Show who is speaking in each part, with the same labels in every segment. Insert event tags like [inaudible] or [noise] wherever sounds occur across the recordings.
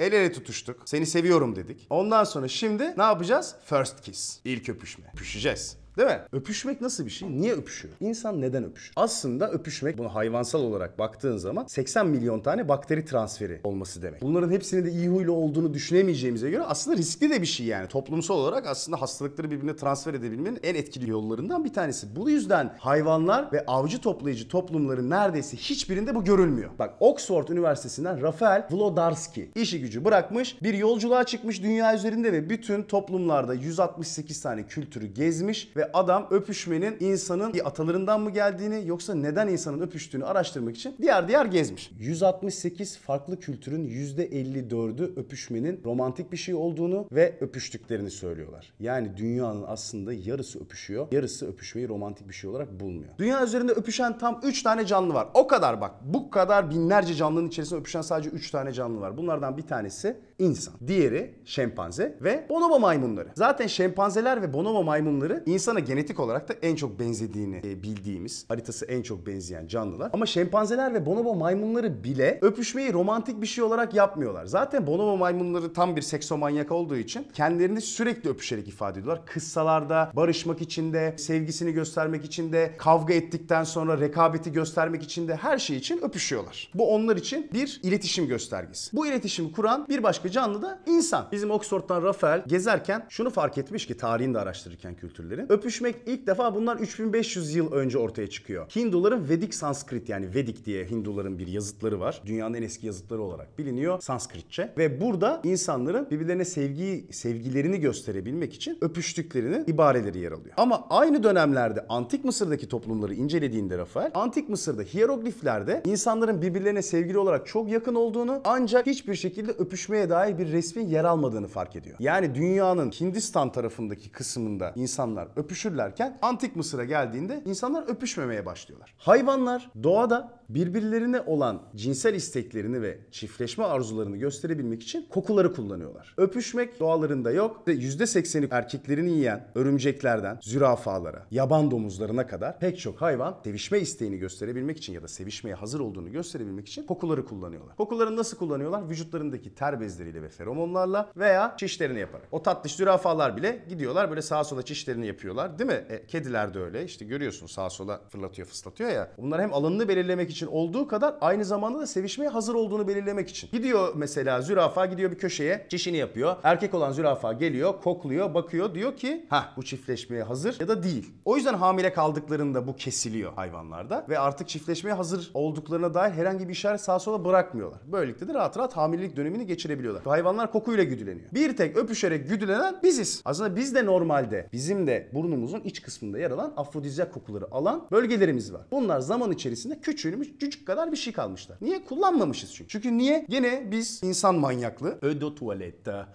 Speaker 1: El ele tutuştuk. Seni seviyorum dedik. Ondan sonra şimdi ne yapacağız? First kiss. İlk öpüşme. Öpüşeceğiz. Değil mi? Öpüşmek nasıl bir şey? Niye öpüşüyor? İnsan neden öpüşüyor? Aslında öpüşmek bunu hayvansal olarak baktığın zaman 80 milyon tane bakteri transferi olması demek. Bunların hepsini de iyi huylu olduğunu düşünemeyeceğimize göre aslında riskli de bir şey yani. Toplumsal olarak aslında hastalıkları birbirine transfer edebilmenin en etkili yollarından bir tanesi. Bu yüzden hayvanlar ve avcı toplayıcı toplumların neredeyse hiçbirinde bu görülmüyor. Bak Oxford Üniversitesi'nden Rafael Vlodarski işi gücü bırakmış, bir yolculuğa çıkmış dünya üzerinde ve bütün toplumlarda 168 tane kültürü gezmiş ve ve adam öpüşmenin insanın atalarından mı geldiğini yoksa neden insanın öpüştüğünü araştırmak için diğer diğer gezmiş. 168 farklı kültürün %54'ü öpüşmenin romantik bir şey olduğunu ve öpüştüklerini söylüyorlar. Yani dünyanın aslında yarısı öpüşüyor, yarısı öpüşmeyi romantik bir şey olarak bulmuyor. Dünya üzerinde öpüşen tam 3 tane canlı var. O kadar bak bu kadar binlerce canlının içerisinde öpüşen sadece 3 tane canlı var. Bunlardan bir tanesi insan, diğeri şempanze ve bonobo maymunları. Zaten şempanzeler ve bonobo maymunları insan İnsana genetik olarak da en çok benzediğini e, bildiğimiz, haritası en çok benzeyen canlılar. Ama şempanzeler ve bonobo maymunları bile öpüşmeyi romantik bir şey olarak yapmıyorlar. Zaten bonobo maymunları tam bir seksomanyak olduğu için kendilerini sürekli öpüşerek ifade ediyorlar. Kıssalarda, barışmak için de, sevgisini göstermek için de, kavga ettikten sonra rekabeti göstermek için de her şey için öpüşüyorlar. Bu onlar için bir iletişim göstergesi. Bu iletişimi kuran bir başka canlı da insan. Bizim Oxford'dan Rafael gezerken şunu fark etmiş ki tarihini de araştırırken kültürlerin. Öp öpüşmek ilk defa bunlar 3500 yıl önce ortaya çıkıyor. Hinduların Vedik Sanskrit yani Vedik diye Hinduların bir yazıtları var. Dünyanın en eski yazıtları olarak biliniyor Sanskritçe. Ve burada insanların birbirlerine sevgi sevgilerini gösterebilmek için öpüştüklerini ibareleri yer alıyor. Ama aynı dönemlerde Antik Mısır'daki toplumları incelediğinde Rafael, Antik Mısır'da hierogliflerde insanların birbirlerine sevgili olarak çok yakın olduğunu ancak hiçbir şekilde öpüşmeye dair bir resmin yer almadığını fark ediyor. Yani dünyanın Hindistan tarafındaki kısmında insanlar öpüş öpüşürlerken antik Mısır'a geldiğinde insanlar öpüşmemeye başlıyorlar. Hayvanlar doğada birbirlerine olan cinsel isteklerini ve çiftleşme arzularını gösterebilmek için kokuları kullanıyorlar. Öpüşmek doğalarında yok ve %80'i erkeklerini yiyen örümceklerden zürafalara, yaban domuzlarına kadar pek çok hayvan sevişme isteğini gösterebilmek için ya da sevişmeye hazır olduğunu gösterebilmek için kokuları kullanıyorlar. Kokuları nasıl kullanıyorlar? Vücutlarındaki ter bezleriyle ve feromonlarla veya çişlerini yaparak. O tatlış zürafalar bile gidiyorlar böyle sağa sola çişlerini yapıyorlar alınıyorlar değil mi? E, kediler de öyle işte görüyorsun sağa sola fırlatıyor fıslatıyor ya. Bunlar hem alanını belirlemek için olduğu kadar aynı zamanda da sevişmeye hazır olduğunu belirlemek için. Gidiyor mesela zürafa gidiyor bir köşeye çişini yapıyor. Erkek olan zürafa geliyor kokluyor bakıyor diyor ki ha bu çiftleşmeye hazır ya da değil. O yüzden hamile kaldıklarında bu kesiliyor hayvanlarda ve artık çiftleşmeye hazır olduklarına dair herhangi bir işaret sağa sola bırakmıyorlar. Böylelikle de rahat rahat hamilelik dönemini geçirebiliyorlar. Hayvanlar kokuyla güdüleniyor. Bir tek öpüşerek güdülenen biziz. Aslında biz de normalde bizim de burnu burnumuzun iç kısmında yer alan afrodizyak kokuları alan bölgelerimiz var. Bunlar zaman içerisinde küçülmüş cücük kadar bir şey kalmışlar. Niye? Kullanmamışız çünkü. Çünkü niye? Gene biz insan manyaklı. Eau de tuvalette,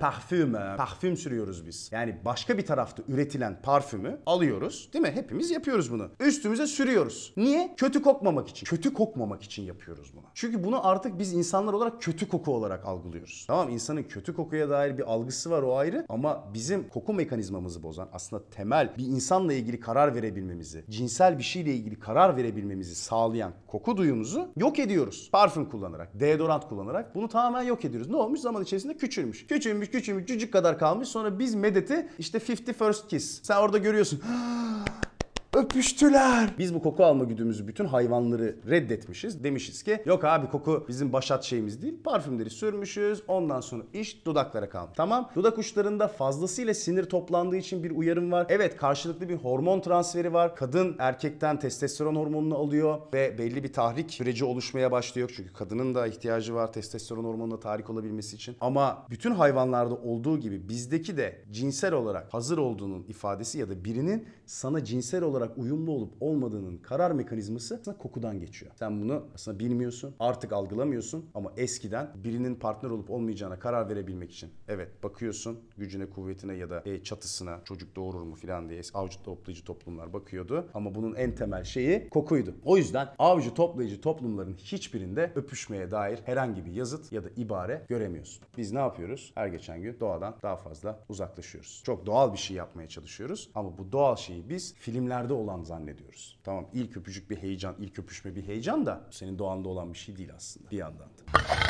Speaker 1: parfüm, parfüm sürüyoruz biz. Yani başka bir tarafta üretilen parfümü alıyoruz. Değil mi? Hepimiz yapıyoruz bunu. Üstümüze sürüyoruz. Niye? Kötü kokmamak için. Kötü kokmamak için yapıyoruz bunu. Çünkü bunu artık biz insanlar olarak kötü koku olarak algılıyoruz. Tamam insanın kötü kokuya dair bir algısı var o ayrı ama bizim koku mekanizmamızı bozan aslında temel bir insanla ilgili karar verebilmemizi, cinsel bir şeyle ilgili karar verebilmemizi sağlayan koku duyumuzu yok ediyoruz. Parfüm kullanarak, deodorant kullanarak bunu tamamen yok ediyoruz. Ne olmuş? Zaman içerisinde küçülmüş. Küçülmüş, küçülmüş, cücük kadar kalmış. Sonra biz medeti işte 50 first kiss. Sen orada görüyorsun. [gasps] Ah, öpüştüler. Biz bu koku alma güdümüzü bütün hayvanları reddetmişiz. Demişiz ki yok abi koku bizim başat şeyimiz değil. Parfümleri sürmüşüz. Ondan sonra iş dudaklara kalmış. Tamam. Dudak uçlarında fazlasıyla sinir toplandığı için bir uyarım var. Evet karşılıklı bir hormon transferi var. Kadın erkekten testosteron hormonunu alıyor ve belli bir tahrik süreci oluşmaya başlıyor. Çünkü kadının da ihtiyacı var testosteron hormonuna tahrik olabilmesi için. Ama bütün hayvanlarda olduğu gibi bizdeki de cinsel olarak hazır olduğunun ifadesi ya da birinin sana cinsel olarak uyumlu olup olmadığının karar mekanizması aslında kokudan geçiyor. Sen bunu aslında bilmiyorsun, artık algılamıyorsun ama eskiden birinin partner olup olmayacağına karar verebilmek için evet bakıyorsun gücüne, kuvvetine ya da e, çatısına çocuk doğurur mu filan diye avcı toplayıcı toplumlar bakıyordu ama bunun en temel şeyi kokuydu. O yüzden avcı toplayıcı toplumların hiçbirinde öpüşmeye dair herhangi bir yazıt ya da ibare göremiyorsun. Biz ne yapıyoruz? Her geçen gün doğadan daha fazla uzaklaşıyoruz. Çok doğal bir şey yapmaya çalışıyoruz ama bu doğal şeyi biz filmlerde içeride olan zannediyoruz. Tamam ilk öpücük bir heyecan, ilk öpüşme bir heyecan da senin doğanda olan bir şey değil aslında bir yandan da.